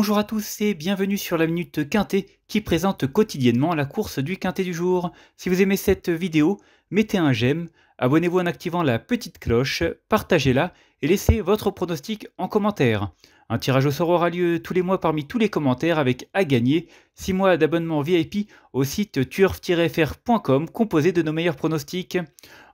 Bonjour à tous et bienvenue sur la Minute Quintet qui présente quotidiennement la course du Quintet du jour. Si vous aimez cette vidéo, mettez un j'aime, abonnez-vous en activant la petite cloche, partagez-la et laissez votre pronostic en commentaire. Un tirage au sort aura lieu tous les mois parmi tous les commentaires avec à gagner 6 mois d'abonnement VIP au site turf-fr.com composé de nos meilleurs pronostics.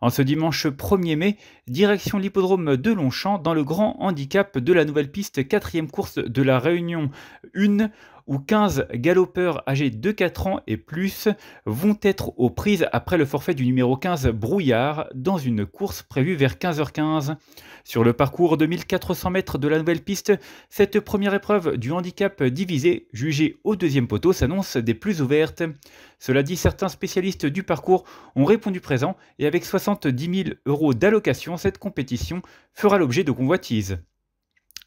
En ce dimanche 1er mai, direction l'hippodrome de Longchamp dans le grand handicap de la nouvelle piste 4 course de la Réunion 1 où 15 galopeurs âgés de 4 ans et plus vont être aux prises après le forfait du numéro 15 Brouillard dans une course prévue vers 15h15. Sur le parcours de 1400 mètres de la nouvelle piste, cette première épreuve du handicap divisé jugée au deuxième poteau s'annonce des plus ouvertes. Cela dit, certains spécialistes du parcours ont répondu présent et avec 70 000 euros d'allocation, cette compétition fera l'objet de convoitises.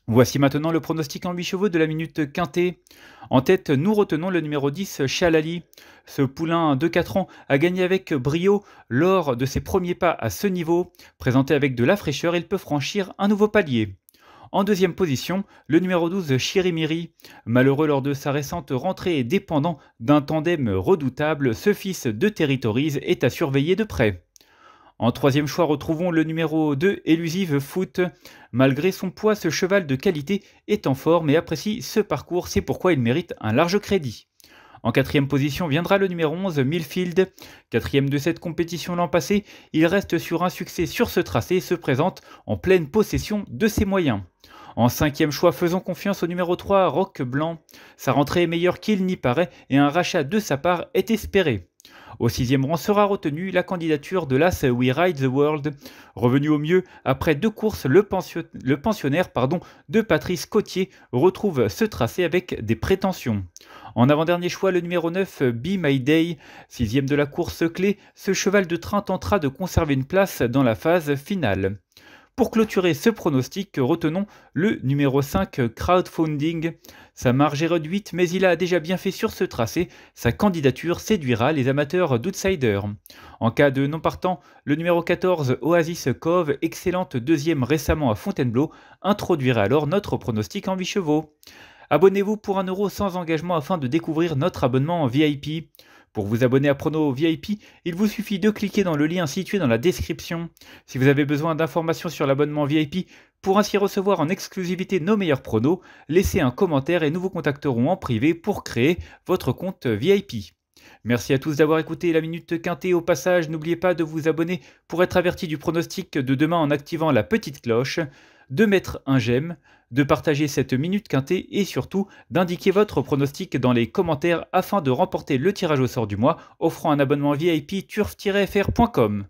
Voici maintenant le pronostic en 8 chevaux de la minute quintée. En tête, nous retenons le numéro 10, Chalali. Ce poulain de 4 ans a gagné avec brio lors de ses premiers pas à ce niveau. Présenté avec de la fraîcheur, il peut franchir un nouveau palier. En deuxième position, le numéro 12, Chirimiri. Malheureux lors de sa récente rentrée et dépendant d'un tandem redoutable, ce fils de Territories est à surveiller de près. En troisième choix, retrouvons le numéro 2, Elusive Foot. Malgré son poids, ce cheval de qualité est en forme et apprécie ce parcours, c'est pourquoi il mérite un large crédit. En quatrième position viendra le numéro 11, Millfield. Quatrième de cette compétition l'an passé, il reste sur un succès sur ce tracé et se présente en pleine possession de ses moyens. En cinquième choix, faisons confiance au numéro 3, Roque Blanc. Sa rentrée est meilleure qu'il n'y paraît et un rachat de sa part est espéré. Au sixième rang sera retenue la candidature de l'As We Ride the World, revenu au mieux après deux courses. Le, pensionnaire pardon, de Patrice Cotier retrouve ce tracé avec des prétentions. En avant-dernier choix, le numéro 9, Be My Day, sixième de la course clé, ce cheval de train tentera de conserver une place dans la phase finale. Pour clôturer ce pronostic, retenons le numéro 5 crowdfunding. Sa marge est réduite, mais il a déjà bien fait sur ce tracé. Sa candidature séduira les amateurs d'outsiders. En cas de non partant, le numéro 14 Oasis Cove, excellente deuxième récemment à Fontainebleau, introduira alors notre pronostic en 8 chevaux. Abonnez-vous pour euro sans engagement afin de découvrir notre abonnement en VIP. Pour vous abonner à Prono VIP, il vous suffit de cliquer dans le lien situé dans la description. Si vous avez besoin d'informations sur l'abonnement VIP, pour ainsi recevoir en exclusivité nos meilleurs pronos, laissez un commentaire et nous vous contacterons en privé pour créer votre compte VIP. Merci à tous d'avoir écouté la Minute Quintée. Au passage, n'oubliez pas de vous abonner pour être averti du pronostic de demain en activant la petite cloche, de mettre un j'aime, de partager cette minute quintée et surtout d'indiquer votre pronostic dans les commentaires afin de remporter le tirage au sort du mois offrant un abonnement VIP turf-fr.com.